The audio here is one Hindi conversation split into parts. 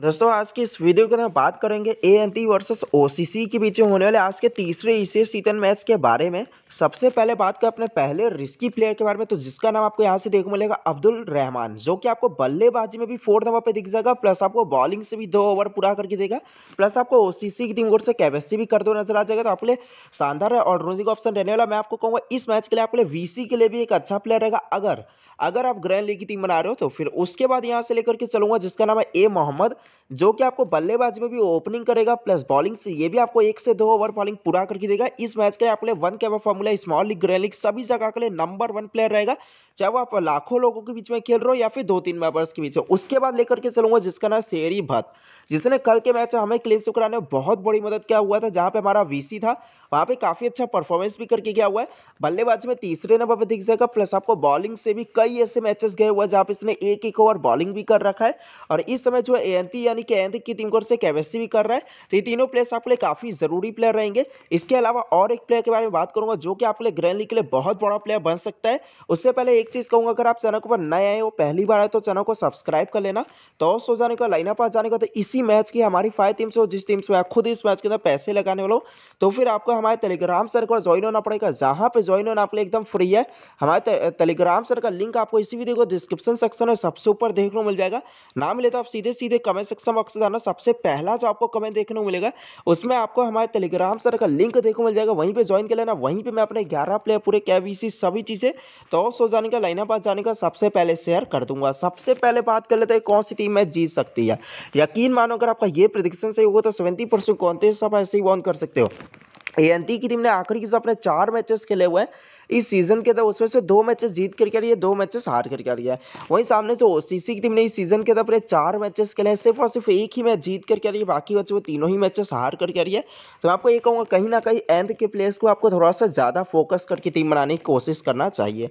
दोस्तों आज की इस वीडियो के अंदर बात करेंगे A N T versus O K बीच होने वाले आज के तीसरे इसे सीतन मैच के बारे में सबसे पहले बात करें अपने पहले रिस्की प्लेयर के बारे में तो जिसका नाम आपको यहाँ से देखने मिलेगा अब्दुल रहमान जो कि आपको बल्लेबाजी में भी फोर्थ नंबर पे दिख जाएगा प्लस आपको बॉलिंग से भी दो ओवर पूरा करके देगा प्लस आपको ओ की टीम ओर से कैपेसिटी भी करते हुए नजर आ जाएगा तो आपके लिए शानदार है और रोनिंग ऑप्शन रहने वाला मैं आपको कहूँगा इस मैच के लिए आपके लिए वी के लिए भी एक अच्छा प्लेयर रहेगा अगर अगर आप ग्रैंड लीग की टीम बना रहे हो तो फिर उसके बाद यहाँ से लेकर के चलूंगा जिसका नाम है ए मोहम्मद जो कि आपको बल्लेबाजी में भी ओपनिंग करेगा प्लस बॉलिंग से ये भी आपको एक से दो ओवर बॉलिंग पूरा करके देगा इस मैच के आपके वन के formula small league grand league सभी जगह के लिए नंबर वन प्लेयर रहेगा चाहे वो आप लाखों लोगों के बीच में खेल रहे हो या फिर दो तीन मेंबर्स के बीच में उसके बाद लेकर के चलूंगा जिसका नाम शेरी भट्ट जिसने कल के मैच में हमें क्लीन स्विप कराने में बहुत बड़ी मदद किया हुआ था जहाँ पे हमारा वीसी था वहाँ पे काफ़ी अच्छा परफॉर्मेंस भी करके गया हुआ है बल्लेबाज में तीसरे नंबर पर दिख जाएगा प्लस आपको बॉलिंग से भी कई ऐसे मैचेस गए हुए हैं जहाँ पे इसने एक एक ओवर बॉलिंग भी कर रखा है और इस समय जो है ए यानी कि ए की टीम को से भी कर रहा है तो ये तीनों प्लेयर्स आपके लिए काफ़ी ज़रूरी प्लेयर रहेंगे इसके अलावा और एक प्लेयर के बारे में बात करूँगा जो कि आपके लिए ग्रैंड लीग के लिए बहुत बड़ा प्लेयर बन सकता है उससे पहले एक एक चीज़ कहूँगा अगर आप चैनल के ऊपर नए आए हो पहली बार आए तो चैनल को सब्सक्राइब कर लेना टॉस हो जाने का लाइनअप आ जाने का तो इसी मैच की हमारी फाइव टीम्स हो जिस टीम्स में आप खुद इस मैच के अंदर पैसे लगाने वालों तो फिर आपको हमारे टेलीग्राम सर का ज्वाइन होना पड़ेगा जहाँ पर ज्वाइन होना आपके लिए एकदम फ्री है हमारे टेलीग्राम सर का लिंक आपको इसी वीडियो को डिस्क्रिप्शन सेक्शन में सबसे ऊपर देखने को मिल जाएगा नाम तो आप सीधे सीधे कमेंट सेक्शन बॉक्स से जाना सबसे पहला जो आपको कमेंट देखने को मिलेगा उसमें आपको हमारे टेलीग्राम सर का लिंक देखने को मिल जाएगा वहीं पर ज्वाइन कर लेना वहीं पर मैं अपने ग्यारह प्लेयर पूरे कैबीसी सभी चीज़ें तो सो जाने का लाइनअप आ जाने का सबसे पहले शेयर कर दूंगा सबसे पहले बात कर लेते हैं कौन सी टीम मैच जीत सकती है यकीन मानो अगर आपका ये प्रदिक्शन सही होगा तो सेवेंटी परसेंट कौन थे सब ऐसे ही वॉन कर सकते हो ए की टीम ने आखिरी के अपने चार मैचेस खेले हुए हैं इस सीजन के अंदर उसमें से दो मैचेस जीत करके है दो मैचेस हार करके आ रही है वहीं सामने से ओ की टीम ने इस सीजन के अंदर अपने चार मैचेस खेले हैं सिर्फ और सिर्फ एक ही मैच जीत करके आ रही है बाकी बच्चे वो तीनों ही मैचेस हार करके आ रही है तो मैं आपको ये कहूँगा कहीं ना कहीं एंड के प्लेयर्स को आपको थोड़ा सा ज़्यादा फोकस करके टीम बनाने की कोशिश करना चाहिए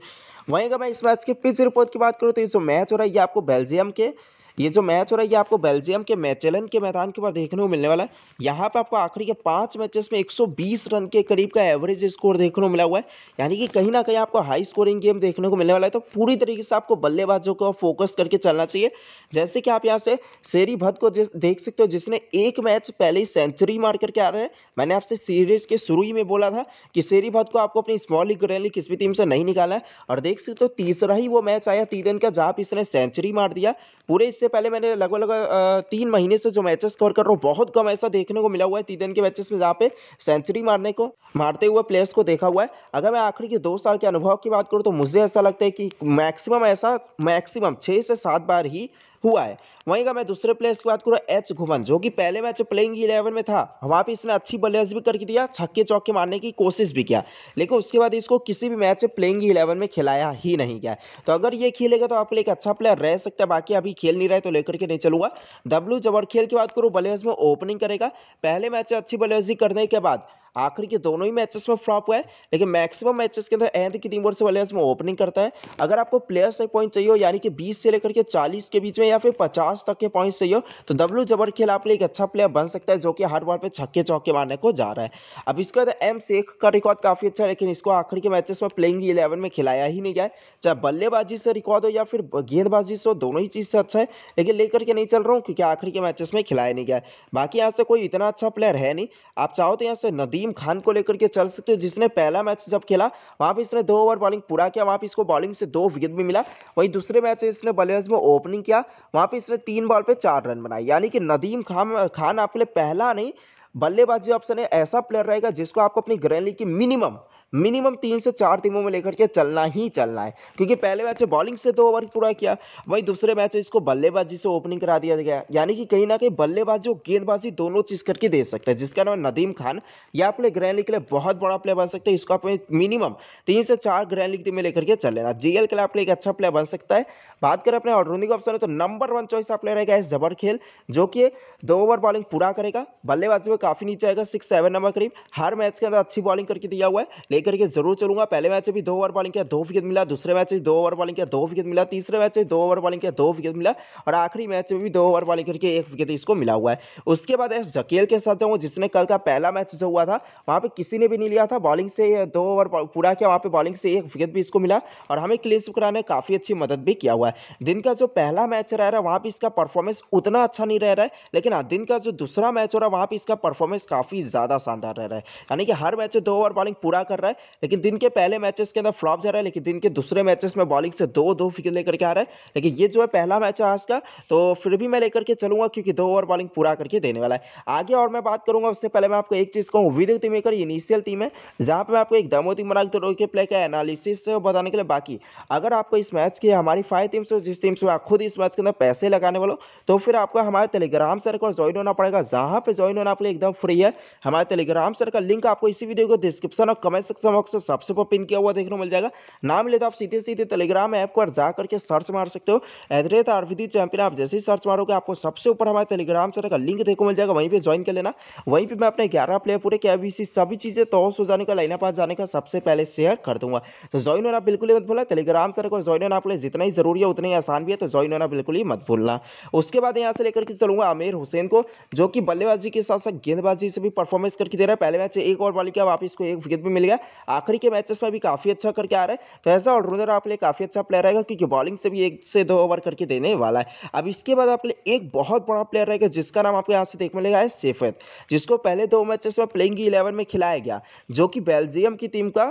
वहीं अगर मैं इस मैच के पिच रिपोर्ट की बात करूँ तो ये जो मैच हो रहा है ये आपको बेल्जियम के ये जो मैच हो रहा है ये आपको बेल्जियम के मैचेलन के मैदान के ऊपर देखने को मिलने वाला है यहाँ पे आपको आखिरी के पांच मैचेस में 120 रन के करीब का एवरेज स्कोर देखने को मिला हुआ है यानी कि कहीं ना कहीं आपको हाई स्कोरिंग गेम देखने को मिलने वाला है तो पूरी तरीके से आपको बल्लेबाजों को फोकस करके चलना चाहिए जैसे कि आप यहाँ से शेरी भद्द को देख सकते हो जिसने एक मैच पहले ही सेंचुरी मार करके आ रहे हैं मैंने आपसे सीरीज के शुरू ही में बोला था कि शेरी भद्द को आपको अपनी स्मॉल लीग रैली किस भी टीम से नहीं निकाला है और देख सकते हो तीसरा ही वो मैच आया तीन का जहाँ इसने सेंचुरी मार दिया पूरे इससे पहले मैंने लगभग लगभग तीन महीने से जो मैचेस कवर कर रहा हूँ बहुत कम ऐसा देखने को मिला हुआ है तीन के मैचेस में जहाँ पे सेंचुरी मारने को मारते हुए प्लेयर्स को देखा हुआ है अगर मैं आखिरी के दो साल के अनुभव की बात करूँ तो मुझे ऐसा लगता है कि मैक्सिमम ऐसा मैक्सिमम छः से सात बार ही हुआ है वहीं का मैं दूसरे प्लेयर्स की बात करूँ एच घुमन जो कि पहले मैच प्लेइंग इलेवन में था वहाँ पर इसने अच्छी बल्लेबाजी भी करके दिया छक्के चौके मारने की कोशिश भी किया लेकिन उसके बाद इसको किसी भी मैच प्लेइंग इलेवन में खिलाया ही नहीं गया तो अगर ये खेलेगा तो आपके लिए एक अच्छा प्लेयर रह सकता है बाकी अभी खेल नहीं रहे तो लेकर के नहीं चलूंगा डब्ल्यू जबर खेल की बात करूँ बल्लेबाज में ओपनिंग करेगा पहले मैच अच्छी बल्लेबाजी करने के बाद आखिर के दोनों ही मैचेस में फ्लॉप हुआ है लेकिन मैक्सिमम मैचेस के अंदर एंड की टीम वर्ष बल्लेबाज में ओपनिंग करता है अगर आपको प्लेयर्स तक पॉइंट चाहिए हो यानी कि बीस से लेकर के चालीस के बीच में या फिर पचास तक के पॉइंट चाहिए हो तो डब्ल्यू जबर खेल आप लिए एक अच्छा प्लेयर बन सकता है जो कि हर बार पर छक्के चौके मारने को जा रहा है अब इसके बाद एम शेख का रिकॉर्ड काफ़ी अच्छा है लेकिन इसको आखिर के मैचेस में प्लेइंग इलेवन में खिलाया ही नहीं गया चाहे बल्लेबाजी से रिकॉर्ड हो या फिर गेंदबाजी से हो दोनों ही चीज़ से अच्छा है लेकिन लेकर के नहीं चल रहा हूँ क्योंकि आखिर के मैचेस में खिलाया नहीं गया बाकी यहाँ से कोई इतना अच्छा प्लेयर है नहीं आप चाहो तो यहाँ से नदी नसीम खान को लेकर के चल सकते हो जिसने पहला मैच जब खेला वहाँ पर इसने दो ओवर बॉलिंग पूरा किया वहाँ पर इसको बॉलिंग से दो विकेट भी मिला वहीं दूसरे मैच में इसने बल्लेबाज में ओपनिंग किया वहाँ पर इसने तीन बॉल पे चार रन बनाए यानी कि नदीम खान खान आपके लिए पहला नहीं बल्लेबाजी ऑप्शन है ऐसा प्लेयर रहेगा जिसको आपको अपनी ग्रैंड लीग की मिनिमम मिनिमम तीन से चार टीमों में लेकर के चलना ही चलना है क्योंकि पहले मैच में बॉलिंग से दो तो ओवर पूरा किया वहीं दूसरे मैच में इसको बल्लेबाजी से ओपनिंग करा दिया गया यानी कि कहीं ना कहीं बल्लेबाजी और गेंदबाजी दोनों चीज़ करके दे सकते हैं जिसका नाम है नदीम खान या अपने ग्रैंड लीग के लिए बहुत बड़ा प्लेयर बन सकता है इसको आप मिनिमम तीन से चार ग्रैंड लीग टीम में लेकर के चल लेना जी के लिए आपके एक अच्छा प्लेयर बन सकता है बात करें अपने ऑलराउंडिंग ऑप्शन है तो नंबर वन चॉइस आप ले रहेगा जबर खेल जो कि दो ओवर बॉलिंग पूरा करेगा बल्लेबाजी में काफ़ी नीचे आएगा सिक्स सेवन नंबर करीब हर मैच के अंदर अच्छी बॉलिंग करके दिया हुआ है लेकर के जरूर चलूंगा पहले मैच भी दो ओवर बॉलिंग किया दो विकेट मिला दूसरे मैच में दो ओवर बॉलिंग किया दो विकेट मिला तीसरे मैच में दो ओवर बॉलिंग किया दो विकेट मिला और आखिरी मैच में भी दो ओवर बॉलिंग करके एक विकेट इसको मिला हुआ है उसके बाद एस जकेल के साथ जाऊँगा जिसने कल का पहला मैच जो हुआ था वहाँ पर किसी ने भी नहीं लिया था बॉलिंग से दो ओवर पूरा किया वहाँ पर बॉलिंग से एक विकेट भी इसको मिला और हमें क्लीन कराने काफ़ी अच्छी मदद भी किया हुआ है दिन का जो पहला मैच रह रहा है वहाँ पर इसका परफॉर्मेंस उतना अच्छा नहीं रह रहा है लेकिन हाँ, दिन का जो दूसरा मैच हो रहा है वहाँ पर इसका परफॉर्मेंस काफ़ी ज़्यादा शानदार रह रहा है यानी कि हर मैच में दो ओवर बॉलिंग पूरा कर रहा है लेकिन दिन के पहले मैचेस के अंदर फ्लॉप जा रहा है लेकिन दिन के दूसरे मैचेस में बॉलिंग से दो दो फिकर लेकर के आ रहा है लेकिन ये जो है पहला मैच है आज का तो फिर भी मैं लेकर के चलूँगा क्योंकि दो ओवर बॉलिंग पूरा करके देने वाला है आगे और मैं बात करूँगा उससे पहले मैं आपको एक चीज़ कहूँ विदिक टीम एक इनिशियल टीम है जहाँ पर मैं आपको एक दमोदिक मना के प्ले का एनालिसिस बताने के लिए बाकी अगर आपको इस मैच की हमारी फाइव टीम हो जिस टीम से आप खुद इस मैच के अंदर पैसे लगाने वालों तो फिर आपको हमारे टेलीग्राम सर्कल ज्वाइन होना पड़ेगा जहाँ पर ज्वाइन होना आपके लिए एकदम फ्री है हमारे टेलीग्राम सर का लिंक आपको इसी वीडियो को डिस्क्रिप्शन और कमेंट सेक्शन बॉक्स में सबसे ऊपर पिन किया हुआ देखने को मिल जाएगा ना मिले तो आप सीधे सीधे टेलीग्राम ऐप पर जा करके सर्च मार सकते हो एट रेट आरविदी चैंपियन आप जैसे ही सर्च मारोगे आपको सबसे ऊपर हमारे टेलीग्राम सर का लिंक देखो मिल जाएगा वहीं पर ज्वाइन कर लेना वहीं पर मैं अपने ग्यारह प्लेयर पूरे कैबीसी सभी चीज़ें टॉस तो हो जाने का लाइनअप पास जाने का सबसे पहले शेयर कर दूंगा तो ज्वाइन होना बिल्कुल ही मत भूलना टेलीग्राम सर को ज्वाइन होना आपके जितना ही जरूरी है उतना ही आसान भी है तो ज्वाइन होना बिल्कुल ही मत भूलना उसके बाद यहाँ से लेकर के चलूंगा आमिर हुसैन को जो कि बल्लेबाजी के साथ साथ गेंदबाजी से भी परफॉर्मेंस करके दे रहा है पहले मैच से एक और बॉल किया वापस को एक विकेट भी मिल गया आखिरी के मैचेस में भी काफ़ी अच्छा करके आ रहा है तो ऐसा ऑलराउंडर आप लिए काफ़ी अच्छा प्लेयर रहेगा क्योंकि बॉलिंग से भी एक से दो ओवर करके देने वाला है अब इसके बाद आपके लिए एक बहुत बड़ा प्लेयर रहेगा जिसका नाम आपको यहाँ से देखने मिलेगा है सेफेद जिसको पहले दो मैचेस में प्लेइंग इलेवन में खिलाया गया जो कि बेल्जियम की टीम का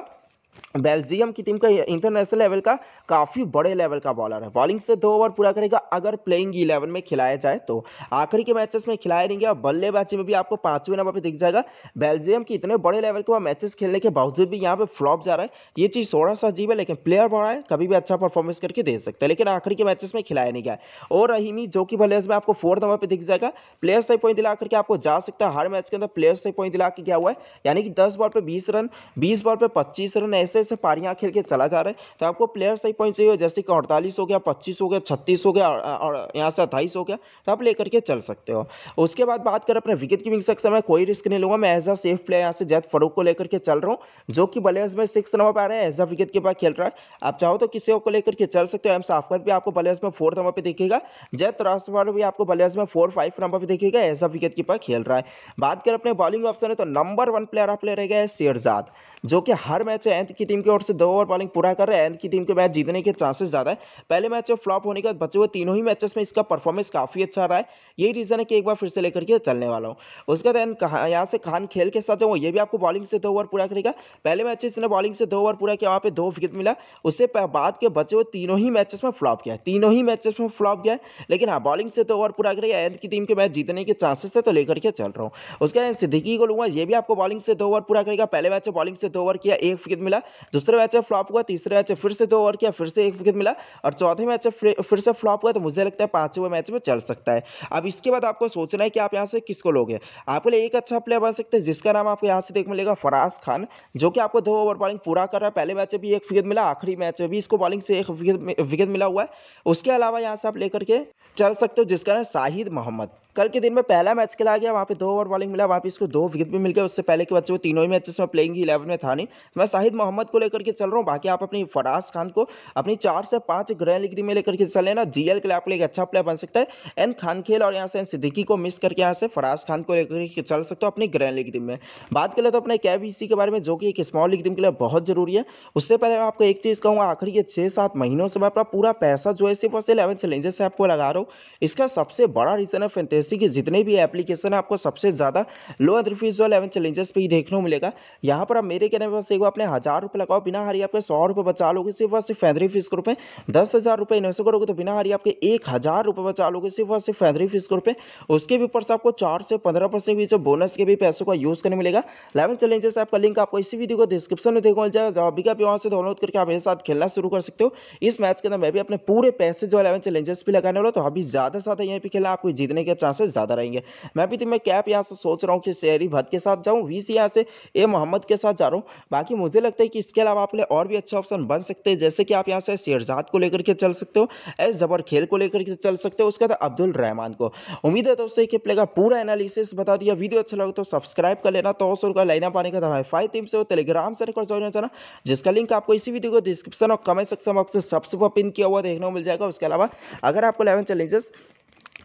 बेल्जियम की टीम का इंटरनेशनल लेवल का काफ़ी बड़े लेवल का बॉलर है बॉलिंग से दो ओवर पूरा करेगा अगर प्लेइंग इलेवन में खिलाया जाए तो आखिरी के मैचेस में खिलाया नहीं गया और बल्लेबाजी में भी आपको पाँचवें नंबर पर दिख जाएगा बेल्जियम की इतने बड़े लेवल के वह मैचेस खेलने के बावजूद भी यहाँ पर फ्लॉप जा रहा है ये चीज़ थोड़ा सा अजीब है लेकिन प्लेयर बड़ा है कभी भी अच्छा परफॉर्मेंस करके दे सकता है लेकिन आखिरी के मैचेस में खिलाया नहीं गया और रहीमी जो कि बल्लेबाज में आपको फोर्थ नंबर पर दिख जाएगा प्लेयर्स से पॉइंट दिला करके आपको जा सकता है हर मैच के अंदर प्लेयर्स से पॉइंट दिला के क्या हुआ है यानी कि दस बॉल पर बीस रन बीस बॉल पर पच्चीस रन ऐसे ऐसे पारियाँ खेल के चला जा रहा है तो आपको प्लेयर सही पॉइंट चाहिए जैसे कि अड़तालीस हो गया पच्चीस हो गया छत्तीस हो गया और यहाँ से अट्ठाईस हो गया तो आप लेकर के चल सकते हो उसके बाद बात करें अपने विकेट कीपिंग सेक्शन में कोई रिस्क नहीं लूँगा मैं एज अ सेफ प्लेयर यहाँ से जैद फरूक को लेकर के चल रहा हूँ जो कि बल्लेबाज में सिक्स नंबर पर आ रहे हैं एज अ विकेट के पास खेल रहा है आप चाहो तो किसी को लेकर के चल सकते हो एम साफकर भी आपको बल्लेबाज में फोर्थ नंबर पर देखेगा जैद त्रासवार भी आपको बल्लेबाज में फोर फाइव नंबर पर देखेगा एज अ विकेट कीपर खेल रहा है बात करें अपने बॉलिंग ऑप्शन है तो नंबर वन प्लेयर आप ले रहेगा शेरजाद जो कि हर मैच एंथ की टीम की ओर से दो ओवर बॉलिंग पूरा कर रहे हैं एंड की टीम के मैच जीतने के चांसेस ज़्यादा है पहले मैच में फ्लॉप होने के बाद बचे हुए तीनों ही मैचेस में इसका परफॉर्मेंस काफ़ी अच्छा रहा है यही रीज़न है कि एक बार फिर से लेकर के चलने वाला हूँ उसके बाद एंड यहाँ से खान खेल के साथ जाऊँ ये भी आपको बॉलिंग से दो ओवर पूरा करेगा पहले मैच इसने बॉलिंग से दो ओवर पूरा किया वहाँ पर दो विकेट मिला उससे बाद के बचे हुए तीनों ही मैचेस में फ्लॉप गया तीनों ही मैचेस में फ्लॉप गया लेकिन हाँ बॉलिंग से दो ओवर पूरा करेगा एंड की टीम के मैच जीतने के चांसेस है तो लेकर के चल रहा हूँ उसके बाद सिद्दीकी को लूँगा ये भी आपको बॉलिंग से दो ओवर पूरा करेगा पहले मैच में बॉलिंग से दो ओवर किया एक विकेट मिला दूसरे मैच में फ्लॉप हुआ तीसरे मैच में फिर से दो ओवर किया फिर से एक विकेट मिला और चौथे मैच में फिर से फ्लॉप हुआ तो मुझे लगता है पांचवें मैच में चल सकता है अब इसके बाद आपको सोचना है कि आप यहाँ से किसको लोगे आपके लिए एक अच्छा प्लेयर बन सकते हैं जिसका नाम आपको यहाँ से देख मिलेगा फराज खान जो कि आपको दो ओवर बॉलिंग पूरा कर रहा है पहले मैच में भी एक विकेट मिला आखिरी मैच में भी इसको बॉलिंग से एक विकेट मिला हुआ है उसके अलावा यहाँ से आप लेकर के चल सकते हो जिसका नाम शाहिद मोहम्मद कल के दिन में पहला मैच खेला गया वहाँ पे दो ओवर बॉलिंग मिला वहाँ पे इसको दो विकेट भी मिल गया उससे पहले के बच्चे वो तीनों ही मैचेस में प्लेइंग इलेवन में था नहीं मैं शाहिद मोहम्मद को लेकर के चल रहा हूँ बाकी आप अपनी फराज खान को अपनी चार से पाँच ग्रैंड डिग्री में लेकर के चले ना जी के लिए आपको एक अच्छा प्लेयर बन सकता है एन खान खेल और यहाँ से एन सिद्दीकी को मिस करके यहाँ से फराज खान को लेकर के चल सकते हो अपनी ग्रैंड लिख टीम में बात करें तो अपने कैब के बारे में जो कि एक स्मॉल लिख के लिए बहुत जरूरी है उससे पहले मैं आपको एक चीज़ कहूँगा आखिर के छः सात महीनों से मैं अपना पूरा पैसा जो है सिर्फ और सिर्फ इलेवन चैलेंजेस से आपको लगा रहा हूँ इसका सबसे बड़ा रीज़न है फेंटेस जैसे कि जितने भी एप्लीकेशन है आपको सबसे ज़्यादा लो एंड रुपीज़ जो एलेवन चैलेंजेस पे ही देखने को मिलेगा यहाँ पर आप मेरे कहने बस मतलब एक बार अपने हज़ार रुपये लगाओ बिना हारी आपके सौ रुपये बचा लोगे सिर्फ और सिर्फ एंट्री फीस के रुपये दस हज़ार रुपये इन्वेस्ट करोगे तो बिना हारी आपके एक हज़ार रुपये बचा लोगे सिर्फ और सिर्फ एंट्री फीस के रुपये उसके भी ऊपर से आपको चार से पंद्रह परसेंट भी बोनस के भी पैसों का यूज़ करने मिलेगा एलेवन चैलेंजेस ऐप का लिंक आपको इसी वीडियो को डिस्क्रिप्शन में देखो मिल जाएगा जब अभी का भी वहाँ से डाउनलोड करके आप मेरे साथ खेलना शुरू कर सकते हो इस मैच के अंदर मैं भी अपने पूरे पैसे जो एलेवन चैलेंजेस भी लगाने वाला तो अभी ज़्यादा से ज़्यादा यहीं पर खेला आपको जीतने के चांस चांसेस ज़्यादा रहेंगे मैं भी तो मैं कैप यहाँ से सोच रहा हूँ कि शेरी भद के साथ जाऊँ वी सी यहाँ से ए मोहम्मद के साथ जा रहा हूँ बाकी मुझे लगता है कि इसके अलावा आप और भी अच्छे ऑप्शन बन सकते हैं जैसे कि आप यहाँ से शेरजाद को लेकर के चल सकते हो एस जबर खेल को लेकर के चल सकते हो उसके बाद अब्दुल रहमान को उम्मीद है दोस्तों कि प्ले का पूरा एनालिसिस बता दिया वीडियो अच्छा लगे तो सब्सक्राइब कर लेना तो सौ रुपये लाइना पाने का दवाई फाइव टीम से हो टेलीग्राम से रिकॉर्ड जॉइन हो जाना जिसका लिंक आपको इसी वीडियो को डिस्क्रिप्शन और कमेंट सेक्शन बॉक्स से सबसे पिन किया हुआ देखने को मिल जाएगा उसके अलावा अगर आपको इलेवन चैलेंजेस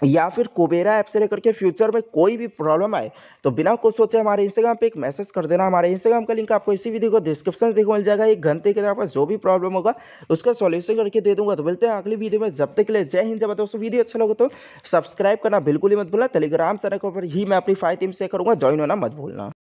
या फिर कोबेरा ऐप से लेकर के फ्यूचर में कोई भी प्रॉब्लम आए तो बिना कुछ सोचे हमारे इंस्टाग्राम पे एक मैसेज कर देना हमारे इंस्टाग्राम का लिंक आपको इसी वीडियो को डिस्क्रिप्शन देखो मिल जाएगा एक घंटे के पास जो भी प्रॉब्लम होगा उसका सॉल्यूशन करके दे दूंगा तो मिलते हैं अगली वीडियो में जब तक के लिए जय हिंद जब दोस्तों वीडियो अच्छा लगे तो सब्सक्राइब करना बिल्कुल ही मत भूलना टेलीग्राम चैनल पर ही मैं अपनी फाइव टीम से करूँगा ज्वाइन होना मत भूलना